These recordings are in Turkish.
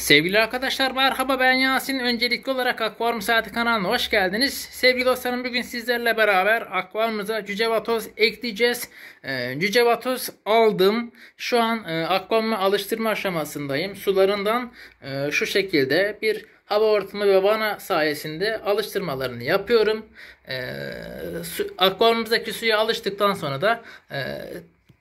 Sevgili arkadaşlar merhaba ben Yasin. Öncelikli olarak Akvaryum Saati kanalına hoş geldiniz. Sevgili dostlarım bugün sizlerle beraber akvaryumuza cüce vatoz ekleyeceğiz. Ee, cüce vatoz aldım. Şu an e, akvaryumu alıştırma aşamasındayım. Sularından e, şu şekilde bir hava ortamı ve vana sayesinde alıştırmalarını yapıyorum. E, su, akvaryumuzdaki suya alıştıktan sonra da e,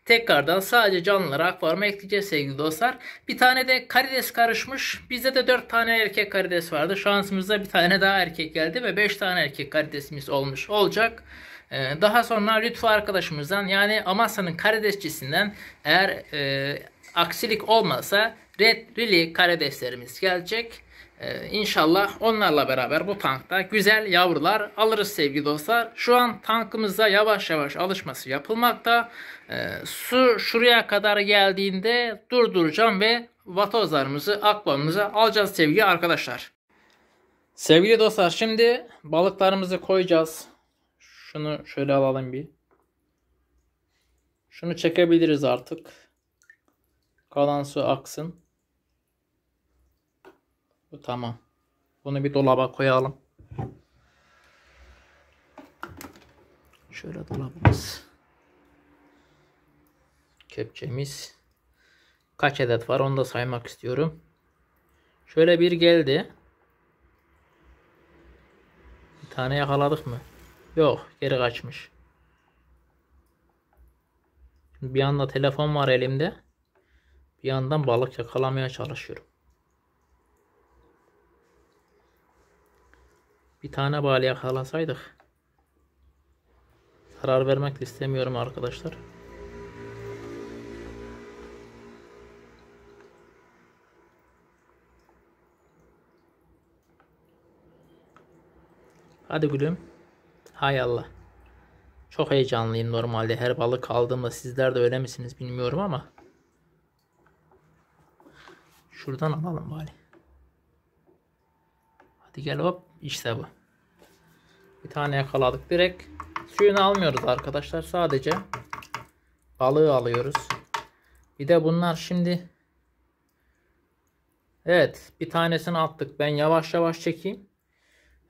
Tekrardan sadece canlılara akvaryuma ekleyeceğiz sevgili dostlar. Bir tane de karides karışmış. Bizde de 4 tane erkek karides vardı. Şansımızda bir tane daha erkek geldi ve 5 tane erkek karidesimiz olmuş olacak. Ee, daha sonra Lütfü arkadaşımızdan yani Amasya'nın karidesçisinden eğer e, aksilik olmasa Red Rili kardeşlerimiz gelecek. Ee, inşallah onlarla beraber bu tankta güzel yavrular alırız sevgili dostlar. Şu an tankımıza yavaş yavaş alışması yapılmakta. Ee, su şuraya kadar geldiğinde durduracağım ve vatozlarımızı, akbamımızı alacağız sevgili arkadaşlar. Sevgili dostlar şimdi balıklarımızı koyacağız. Şunu şöyle alalım bir. Şunu çekebiliriz artık. Kalan su aksın. Bu tamam. Bunu bir dolaba koyalım. Şöyle dolabımız. Kepçemiz. Kaç adet var onu da saymak istiyorum. Şöyle bir geldi. Bir tane yakaladık mı? Yok geri kaçmış. Bir anda telefon var elimde. Bir yandan balık yakalamaya çalışıyorum. Bir tane bale yakalasaydık. Zarar vermek istemiyorum arkadaşlar. Hadi gülüm. Hay Allah. Çok heyecanlıyım normalde. Her balık aldığımda sizler de öyle misiniz bilmiyorum ama. Şuradan alalım bari. Gel hop işte bu. Bir tane yakaladık direkt. Suyunu almıyoruz arkadaşlar sadece balığı alıyoruz. Bir de bunlar şimdi Evet bir tanesini attık. Ben yavaş yavaş çekeyim.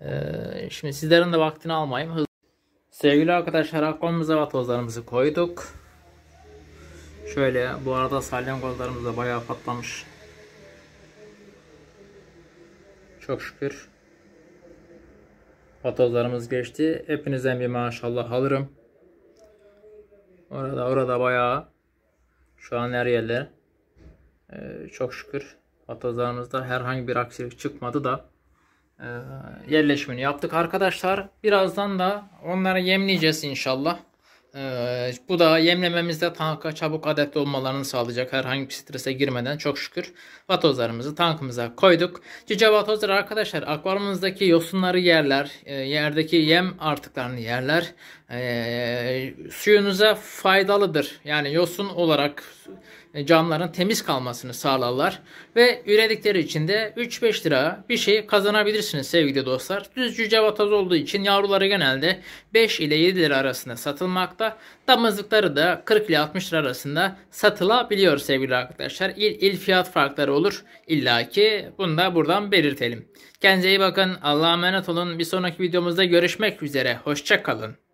Ee, şimdi sizlerin de vaktini almayayım. Hızlı. Sevgili arkadaşlar akvamıza vatozlarımızı koyduk. Şöyle bu arada salyangozlarımız da bayağı patlamış. Çok şükür. Patozlarımız geçti. Hepinizden bir maşallah alırım. Orada orada bayağı şu an her yerler. Ee, çok şükür fotoğraflarımızda herhangi bir aksilik çıkmadı da e, yerleşimini yaptık arkadaşlar. Birazdan da onları yemleyeceğiz inşallah. Ee, bu da yemlememizde tanka çabuk adapte olmalarını sağlayacak herhangi bir strese girmeden çok şükür vatozlarımızı tankımıza koyduk. Cüce vatozlar arkadaşlar akvaryumunuzdaki yosunları yerler, e, yerdeki yem artıklarını yerler. Ee, suyunuza faydalıdır. Yani yosun olarak camların temiz kalmasını sağlarlar. Ve üredikleri için de 3-5 lira bir şey kazanabilirsiniz sevgili dostlar. Düz cüce vataz olduğu için yavruları genelde 5 ile 7 lira arasında satılmakta. Damızlıkları da 40 ile 60 lira arasında satılabiliyor sevgili arkadaşlar. İl, il fiyat farkları olur illaki. Bunu da buradan belirtelim. Kendinize iyi bakın. Allah'a emanet olun. Bir sonraki videomuzda görüşmek üzere. Hoşçakalın.